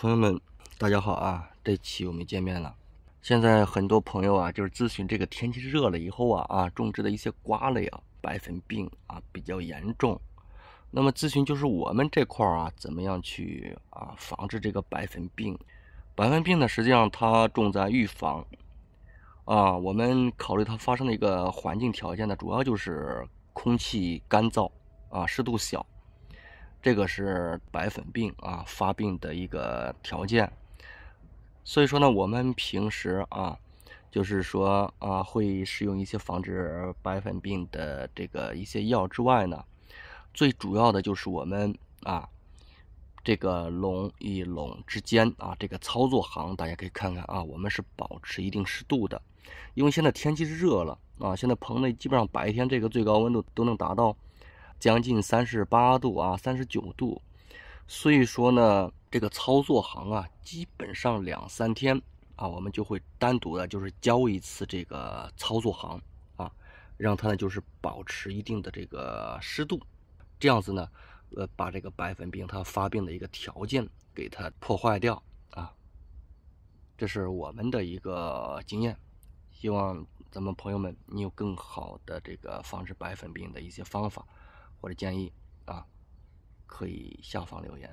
朋友们，大家好啊！这期我们见面了。现在很多朋友啊，就是咨询这个天气热了以后啊啊种植的一些瓜类啊，白粉病啊比较严重。那么咨询就是我们这块儿啊，怎么样去啊防治这个白粉病？白粉病呢，实际上它重在预防啊。我们考虑它发生的一个环境条件呢，主要就是空气干燥啊，湿度小。这个是白粉病啊发病的一个条件，所以说呢，我们平时啊，就是说啊，会使用一些防治白粉病的这个一些药之外呢，最主要的就是我们啊，这个笼与笼之间啊，这个操作行，大家可以看看啊，我们是保持一定湿度的，因为现在天气热了啊，现在棚内基本上白天这个最高温度都能达到。将近三十八度啊，三十九度，所以说呢，这个操作行啊，基本上两三天啊，我们就会单独的，就是浇一次这个操作行啊，让它呢就是保持一定的这个湿度，这样子呢，呃，把这个白粉病它发病的一个条件给它破坏掉啊，这是我们的一个经验，希望咱们朋友们你有更好的这个防治白粉病的一些方法。或者建议啊，可以下方留言。